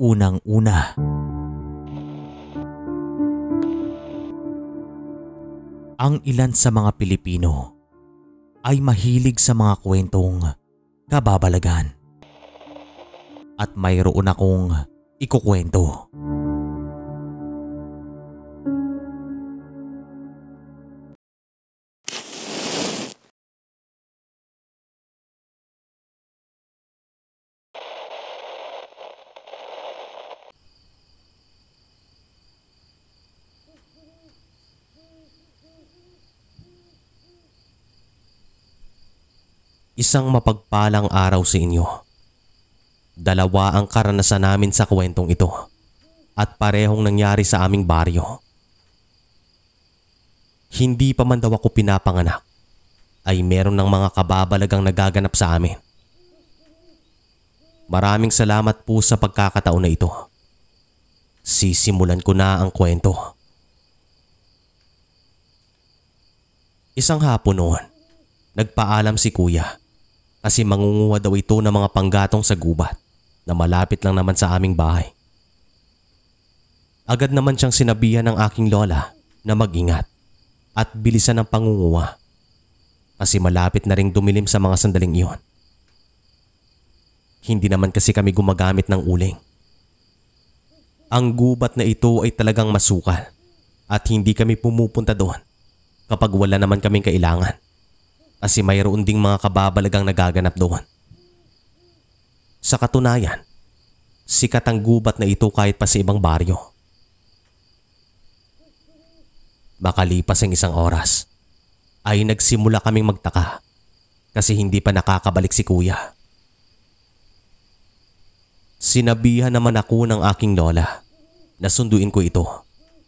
unang-una. Ang ilan sa mga Pilipino ay mahilig sa mga kwentong kababalagan. At mayroon akong ikukwento. Isang mapagpalang araw sa inyo. Dalawa ang karanasan namin sa kwentong ito at parehong nangyari sa aming baryo. Hindi pa man daw ako pinapanganak ay meron ng mga kababalagang nagaganap sa amin. Maraming salamat po sa pagkakataon na ito. Sisimulan ko na ang kwento. Isang hapon noon, nagpaalam si kuya kasi mangunguha daw ito ng mga panggatong sa gubat na malapit lang naman sa aming bahay. Agad naman siyang sinabihan ng aking lola na magingat at bilisan ang pangunguha kasi malapit na ring dumilim sa mga sandaling iyon. Hindi naman kasi kami gumagamit ng uling. Ang gubat na ito ay talagang masukal at hindi kami pumupunta doon kapag wala naman kaming kailangan kasi mayroon ding mga kababalagang nagaganap doon. Sa katunayan, sikat ang gubat na ito kahit pa sa ibang baryo. Makalipas ang isang oras, ay nagsimula kaming magtaka kasi hindi pa nakakabalik si kuya. Sinabihan naman ako ng aking lola na sunduin ko ito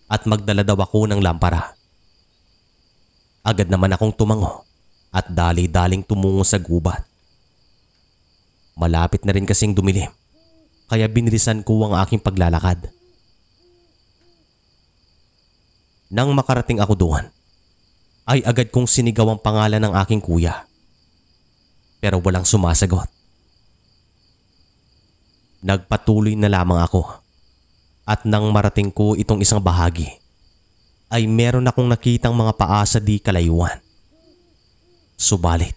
at magdala daw ako ng lampara. Agad naman akong tumango at dali-daling tumungo sa gubat. Malapit na rin kasing dumilim kaya binilisan ko ang aking paglalakad. Nang makarating ako doon, ay agad kong sinigaw ang pangalan ng aking kuya. Pero walang sumasagot. Nagpatuloy na lamang ako at nang marating ko itong isang bahagi, ay meron akong nakitang mga paa sa di kalayuan. Subalit,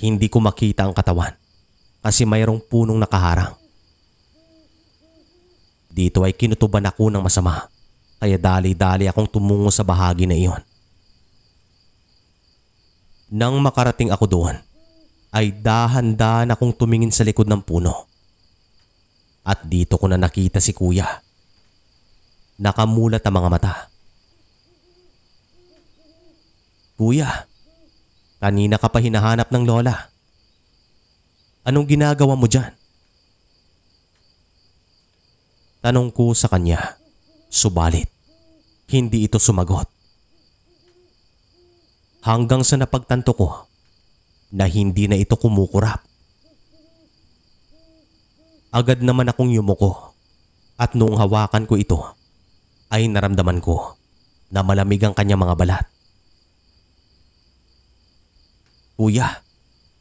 hindi ko makita ang katawan kasi mayroong punong nakaharang. Dito ay kinutuban ako ng masama kaya dali-dali akong tumungo sa bahagi na iyon. Nang makarating ako doon, ay dahan-dahan akong tumingin sa likod ng puno. At dito ko na nakita si kuya. Nakamulat ang mga mata. Kuya, Kanina ka pa hinahanap ng lola. Anong ginagawa mo dyan? Tanong ko sa kanya, subalit, hindi ito sumagot. Hanggang sa napagtanto ko na hindi na ito kumukurap. Agad naman akong yumuko at noong hawakan ko ito ay naramdaman ko na malamig ang kanyang mga balat. Kuya!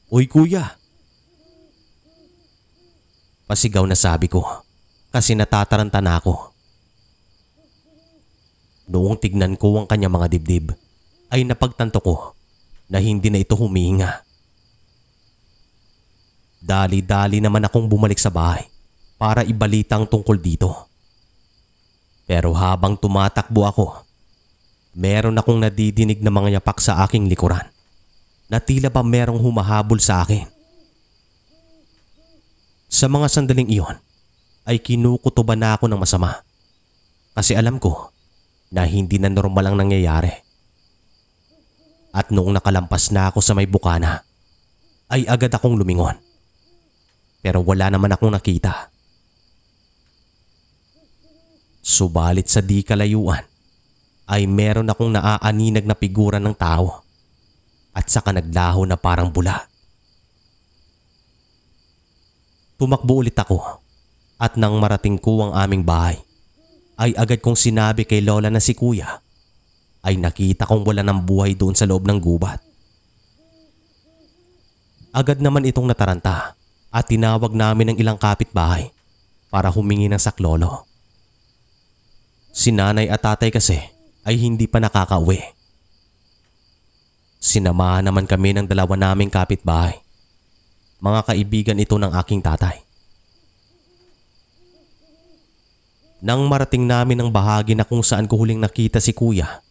Uy kuya! Pasigaw na sabi ko kasi natataranta na ako. Noong tignan ko ang kanya mga dibdib ay napagtanto ko na hindi na ito humihinga. Dali-dali naman akong bumalik sa bahay para ibalitang tungkol dito. Pero habang tumatakbo ako, meron akong nadidinig na mga yapak sa aking likuran na tila ba merong humahabol sa akin. Sa mga sandaling iyon ay kinukutuba na ako ng masama kasi alam ko na hindi na normal ang nangyayari. At noong nakalampas na ako sa may bukana ay agad akong lumingon pero wala naman akong nakita. Subalit sa di kalayuan ay meron akong naaaninag na figura ng tao at saka naglaho na parang bula. Tumakbo ulit ako at nang marating ko ang aming bahay ay agad kong sinabi kay Lola na si Kuya ay nakita kong wala ng buhay doon sa loob ng gubat. Agad naman itong nataranta at tinawag namin ng ilang kapitbahay para humingi ng saklolo. Si nanay at tatay kasi ay hindi pa nakakauwi Sinamahan naman kami ng dalawa naming kapitbahay. Mga kaibigan ito ng aking tatay. Nang marating namin ang bahagi na kung saan ko huling nakita si kuya,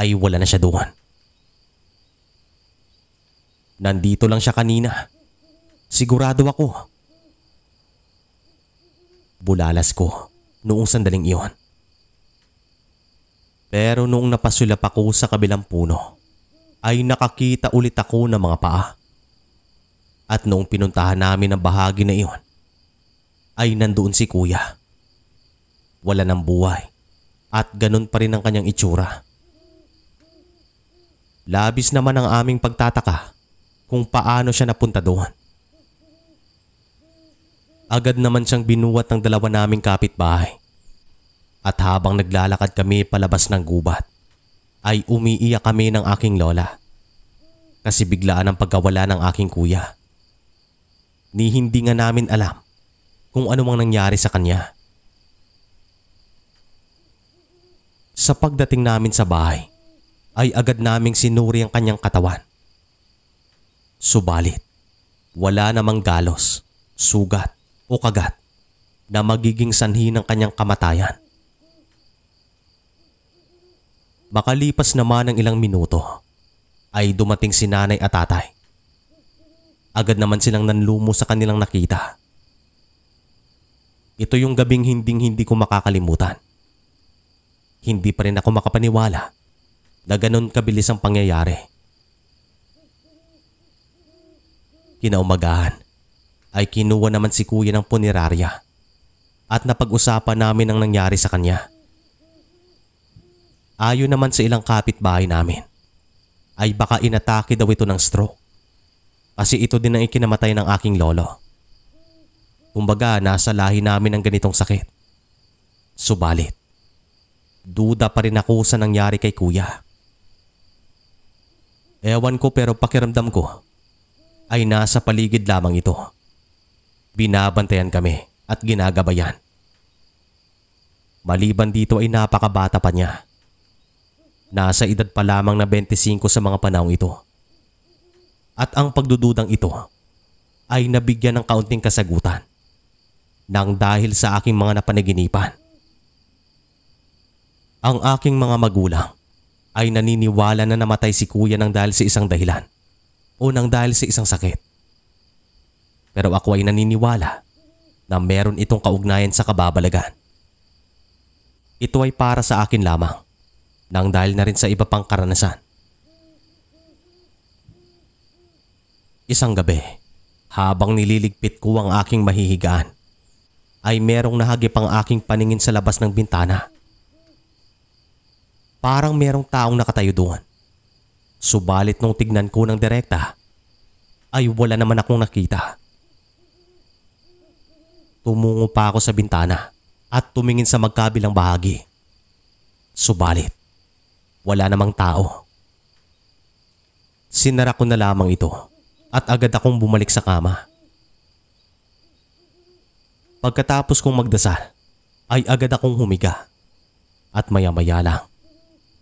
ay wala na siya doon. Nandito lang siya kanina. Sigurado ako. Bulalas ko noong sandaling iyon. Pero noong napasula ako sa kabilang puno, ay nakakita ulit ako ng mga paa. At noong pinuntahan namin ang bahagi na iyon, ay nandoon si kuya. Wala ng buhay at ganun pa rin ang kanyang itsura. Labis naman ang aming pagtataka kung paano siya napunta doon. Agad naman siyang binuwat ng dalawa naming kapitbahay. At habang naglalakad kami palabas ng gubat, ay umiiyak kami ng aking lola kasi biglaan ang pagkawala ng aking kuya. Ni hindi nga namin alam kung ano nangyari sa kanya. Sa pagdating namin sa bahay ay agad naming sinuri ang kanyang katawan. Subalit, wala namang galos, sugat o kagat na magiging sanhi ng kanyang kamatayan. Makalipas naman ng ilang minuto ay dumating si nanay at tatay. Agad naman silang nanlumo sa kanilang nakita. Ito yung gabing hinding hindi ko makakalimutan. Hindi pa rin ako makapaniwala na ganun kabilis ang pangyayari. Kinaumagahan ay kinuha naman si kuya ng punerarya at napag-usapan namin ang nangyari sa kanya. Ayon naman sa ilang kapitbahay namin, ay baka inatake daw ito ng stroke. Kasi ito din ang ikinamatay ng aking lolo. Kumbaga, nasa lahi namin ang ganitong sakit. Subalit, duda pa rin ako sa nangyari kay kuya. Ewan ko pero pakiramdam ko ay nasa paligid lamang ito. Binabantayan kami at ginagabayan. Maliban dito ay napakabata pa niya Nasa edad pa lamang na 25 sa mga panahong ito. At ang pagdududang ito ay nabigyan ng kaunting kasagutan nang dahil sa aking mga napanaginipan. Ang aking mga magulang ay naniniwala na namatay si kuya ng dahil sa isang dahilan o nang dahil sa isang sakit. Pero ako ay naniniwala na meron itong kaugnayan sa kababalagan. Ito ay para sa akin lamang nang dahil na rin sa iba pang karanasan. Isang gabi, habang nililigpit ko ang aking mahihigaan, ay merong nahagip ang aking paningin sa labas ng bintana. Parang merong taong nakatayo doon. Subalit nung tignan ko ng direkta, ay wala naman akong nakita. Tumungo pa ako sa bintana at tumingin sa magkabilang bahagi. Subalit, wala namang tao. Sinara ko na lamang ito at agad akong bumalik sa kama. Pagkatapos kong magdasal, ay agad akong humiga at maya-maya lang,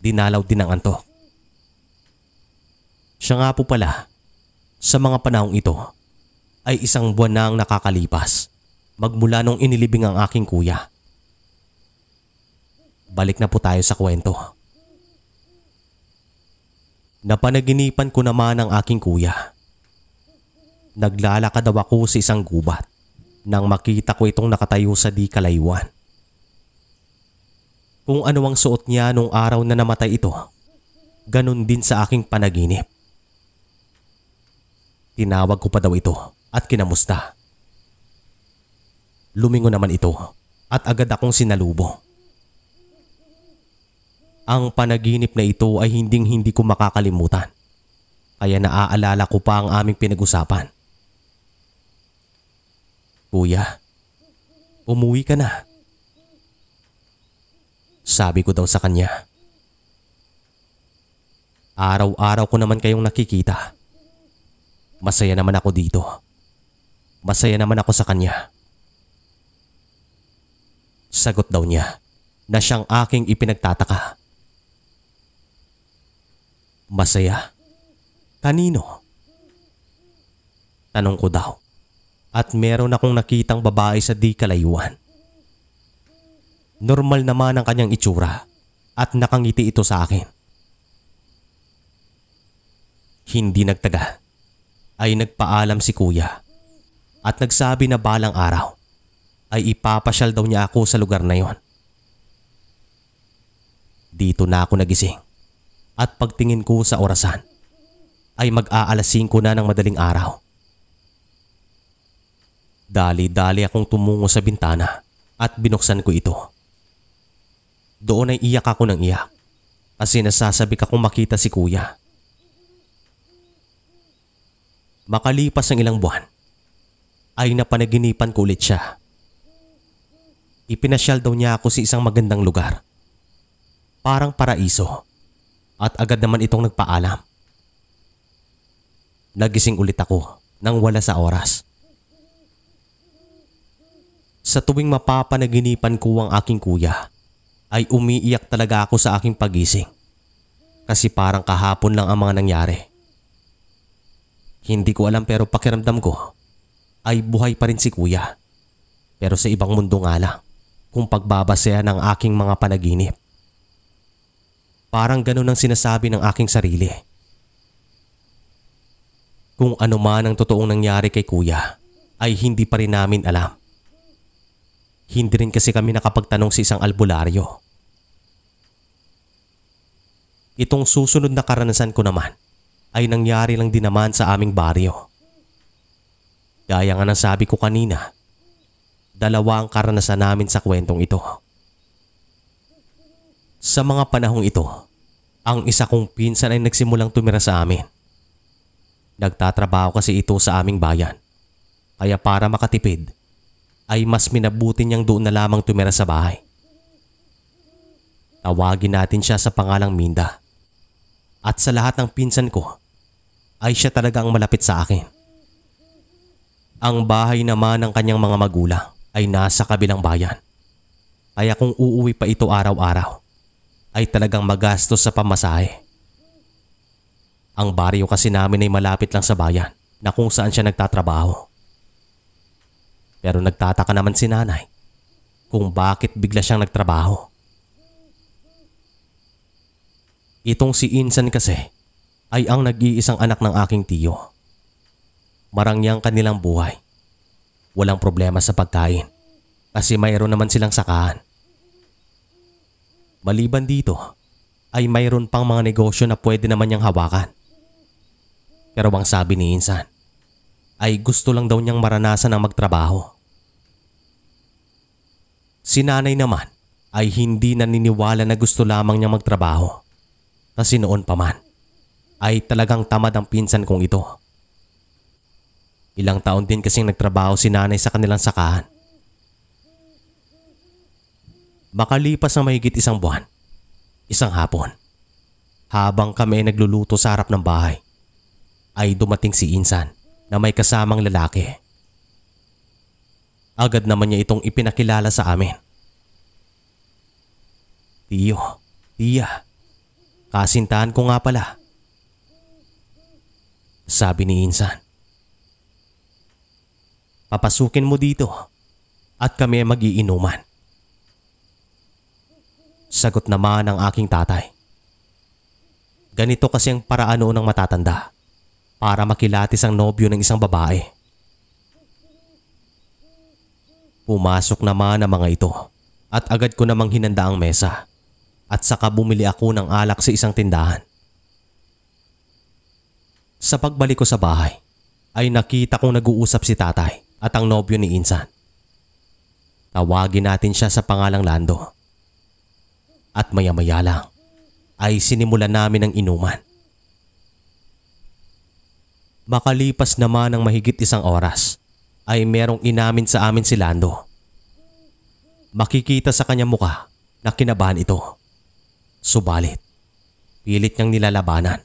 dinalaw din ang antok. Siya nga po pala, sa mga panahong ito, ay isang buwan na ang nakakalipas magmula nung inilibing ang aking kuya. Balik na po tayo sa kwento. Napanaginipan ko naman ang aking kuya. Naglalakad daw ako sa isang gubat nang makita ko itong nakatayo sa di kalayuan. Kung ano ang suot niya nung araw na namatay ito, ganun din sa aking panaginip. Tinawag ko pa daw ito at kinamusta. Lumingo naman ito at agad akong sinalubong. Ang panaginip na ito ay hinding hindi ko makakalimutan. Kaya naaalala ko pa ang aming pinag-usapan. Kuya, umuwi ka na. Sabi ko daw sa kanya. Araw-araw ko naman kayong nakikita. Masaya naman ako dito. Masaya naman ako sa kanya. Sagot daw niya na siyang aking ipinagtataka. Masaya? Kanino? Tanong ko daw. At meron akong nakitang babae sa di kalayuan. Normal naman ang kanyang itsura at nakangiti ito sa akin. Hindi nagtaga ay nagpaalam si kuya at nagsabi na balang araw ay ipapasyal daw niya ako sa lugar na yon. Dito na ako nagising at pagtingin ko sa orasan ay mag-aalas 5 na ng madaling araw. Dali-dali akong tumungo sa bintana at binuksan ko ito. Doon ay iyak ako ng iyak kasi nasasabik akong makita si kuya. Makalipas ang ilang buwan ay napanaginipan ko ulit siya. Ipinasyal daw niya ako sa isang magandang lugar. Parang paraiso at agad naman itong nagpaalam. Nagising ulit ako nang wala sa oras. Sa tuwing mapapanaginipan ko ang aking kuya, ay umiiyak talaga ako sa aking pagising. Kasi parang kahapon lang ang mga nangyari. Hindi ko alam pero pakiramdam ko ay buhay pa rin si kuya. Pero sa ibang mundo nga lang kung pagbabasaya ng aking mga panaginip. Parang ganun ang sinasabi ng aking sarili. Kung ano man ang totoong nangyari kay kuya ay hindi pa rin namin alam. Hindi rin kasi kami nakapagtanong sa isang albularyo. Itong susunod na karanasan ko naman ay nangyari lang din naman sa aming baryo. Gaya nga ng sabi ko kanina, dalawa ang karanasan namin sa kwentong ito. Sa mga panahong ito, ang isa kong pinsan ay nagsimulang tumira sa amin. Nagtatrabaho kasi ito sa aming bayan. Kaya para makatipid, ay mas minabuti niyang doon na lamang tumira sa bahay. Tawagin natin siya sa pangalang Minda. At sa lahat ng pinsan ko, ay siya talaga ang malapit sa akin. Ang bahay naman ng kanyang mga magulang ay nasa kabilang bayan. Kaya kung uuwi pa ito araw-araw, ay talagang magastos sa pamasahe. Ang baryo kasi namin ay malapit lang sa bayan na kung saan siya nagtatrabaho. Pero nagtataka naman si nanay kung bakit bigla siyang nagtrabaho. Itong si Insan kasi ay ang nag-iisang anak ng aking tiyo. Marangyang kanilang buhay. Walang problema sa pagkain kasi mayroon naman silang sakahan. Maliban dito, ay mayroon pang mga negosyo na pwede naman niyang hawakan. Pero ang sabi ni Insan, ay gusto lang daw niyang maranasan ang magtrabaho. Si nanay naman ay hindi naniniwala na gusto lamang niyang magtrabaho. Kasi noon pa man, ay talagang tamad ang pinsan kong ito. Ilang taon din kasing nagtrabaho si nanay sa kanilang sakahan Makalipas na mahigit isang buwan, isang hapon, habang kami nagluluto sa harap ng bahay, ay dumating si Insan na may kasamang lalaki. Agad naman niya itong ipinakilala sa amin. Tiyo, tiya, kasintahan ko nga pala. Sabi ni Insan. Papasukin mo dito at kami ay magiinuman. Sagot naman ng aking tatay. Ganito kasi ang paraan noon ng matatanda para makilatis ang nobyo ng isang babae. Pumasok naman ang mga ito at agad ko namang hinanda ang mesa at saka bumili ako ng alak sa isang tindahan. Sa pagbalik ko sa bahay ay nakita kong nag-uusap si tatay at ang nobyo ni Insan. Tawagin natin siya sa pangalang Lando at maya-maya lang ay sinimula namin ang inuman. Makalipas naman ng mahigit isang oras ay merong inamin sa amin si Lando. Makikita sa kanya muka na kinabahan ito. Subalit, pilit niyang nilalabanan.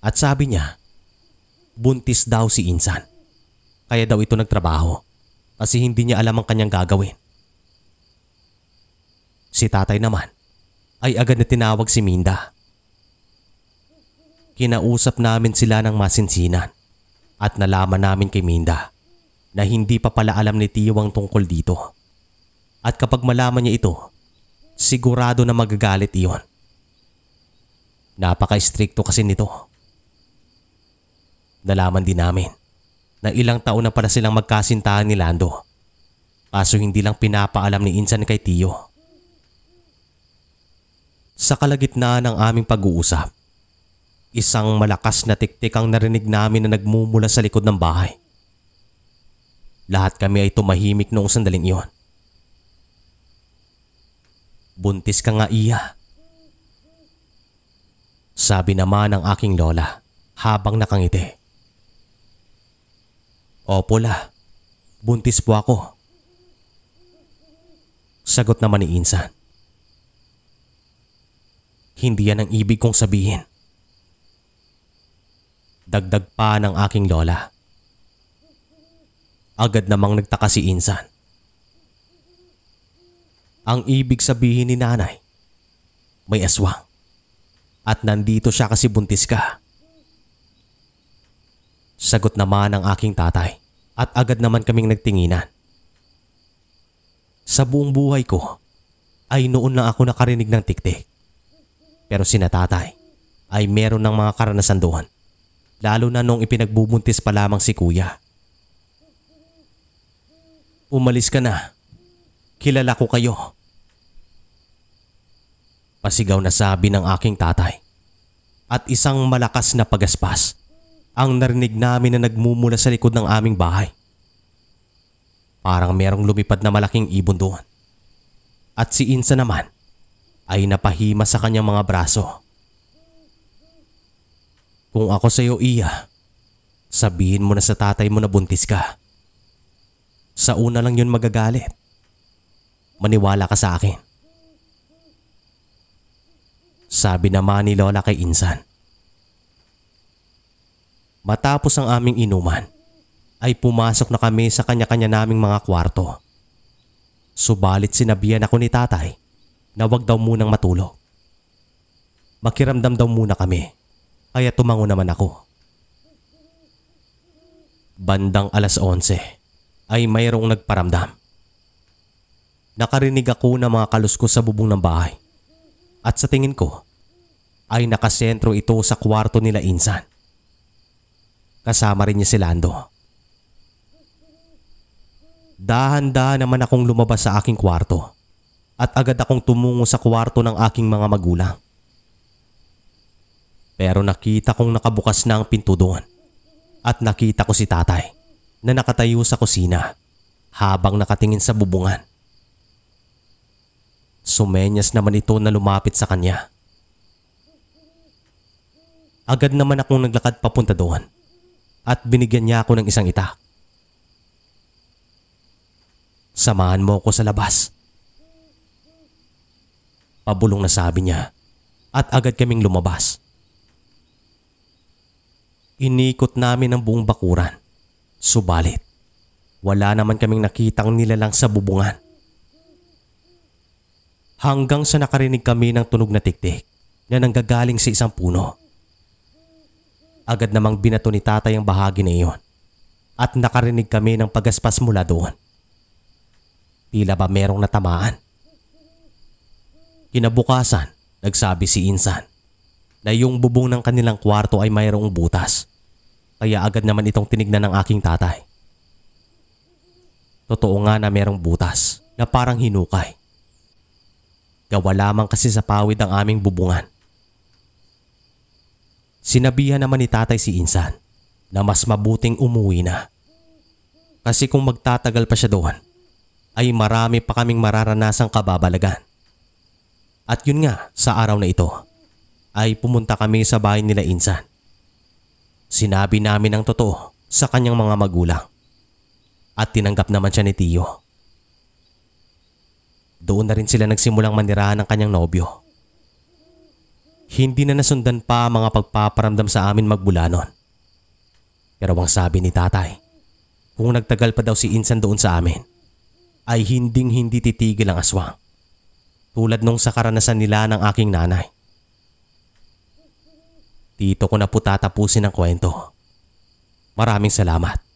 At sabi niya, buntis daw si Insan. Kaya daw ito nagtrabaho kasi hindi niya alam ang kanyang gagawin. Si tatay naman ay agad na tinawag si Minda. Kinausap namin sila ng masinsinan at nalaman namin kay Minda na hindi pa pala alam ni Tio ang tungkol dito. At kapag malaman niya ito, sigurado na magagalit iyon. Napaka-stricto kasi nito. Nalaman din namin na ilang taon na pala silang magkasintahan ni Lando. Kaso hindi lang pinapaalam ni Insan kay Tiyo. Sa kalagitnaan ng aming pag-uusap, isang malakas na tiktik ang narinig namin na nagmumula sa likod ng bahay. Lahat kami ay tumahimik noong sandaling iyon. Buntis ka nga iya. Sabi naman ng aking lola habang nakangiti. Opo la, buntis po ako. Sagot naman ni Insan. Hindi yan ang ibig kong sabihin. Dagdag pa ng aking lola. Agad namang nagtaka si Insan. Ang ibig sabihin ni nanay, may aswang. At nandito siya kasi buntis ka. Sagot naman ang aking tatay at agad naman kaming nagtinginan. Sa buong buhay ko, ay noon lang ako nakarinig ng tiktik. Pero sina tatay ay meron ng mga karanasan doon. Lalo na nung ipinagbubuntis pa lamang si kuya. Umalis ka na. Kilala ko kayo. Pasigaw na sabi ng aking tatay. At isang malakas na pagaspas ang narinig namin na nagmumula sa likod ng aming bahay. Parang merong lumipad na malaking ibon doon. At si Insa naman ay napahima sa kanyang mga braso. Kung ako sa iyo, Iya, sabihin mo na sa tatay mo na buntis ka. Sa una lang yun magagalit. Maniwala ka sa akin. Sabi naman ni Lola kay Insan. Matapos ang aming inuman, ay pumasok na kami sa kanya-kanya naming mga kwarto. Subalit sinabihan ako ni tatay na wag daw munang matulog. Makiramdam daw muna kami kaya tumango naman ako. Bandang alas 11 ay mayroong nagparamdam. Nakarinig ako ng mga kalusko sa bubong ng bahay at sa tingin ko ay nakasentro ito sa kwarto nila insan. Kasama rin niya si Lando. Dahan-dahan naman akong lumabas sa aking kwarto at agad akong tumungo sa kwarto ng aking mga magulang. Pero nakita kong nakabukas na ang pinto doon at nakita ko si tatay na nakatayo sa kusina habang nakatingin sa bubungan. Sumenyas naman ito na lumapit sa kanya. Agad naman akong naglakad papunta doon at binigyan niya ako ng isang itak. Samahan mo ako sa labas Pabulong na sabi niya at agad kaming lumabas. Inikot namin ang buong bakuran. Subalit, wala naman kaming nakitang nilalang sa bubungan. Hanggang sa nakarinig kami ng tunog na tiktik na nanggagaling sa isang puno. Agad namang binato ni tatay ang bahagi na iyon at nakarinig kami ng pagaspas mula doon. Pila ba merong natamaan? Kinabukasan, nagsabi si Insan na yung bubong ng kanilang kwarto ay mayroong butas. Kaya agad naman itong tinignan ng aking tatay. Totoo nga na mayroong butas na parang hinukay. Gawa lamang kasi sa pawid ang aming bubungan. Sinabihan naman ni tatay si Insan na mas mabuting umuwi na. Kasi kung magtatagal pa siya doon, ay marami pa kaming mararanasang kababalagan. At yun nga, sa araw na ito, ay pumunta kami sa bahay nila Insan. Sinabi namin ang totoo sa kanyang mga magulang at tinanggap naman siya ni Tio. Doon na rin sila nagsimulang manirahan ng kanyang nobyo. Hindi na nasundan pa mga pagpaparamdam sa amin magbula nun. Pero ang sabi ni tatay, kung nagtagal pa daw si Insan doon sa amin, ay hinding hindi titigil ang aswang tulad nung sa karanasan nila ng aking nanay. Dito ko na po tatapusin ang kwento. Maraming salamat.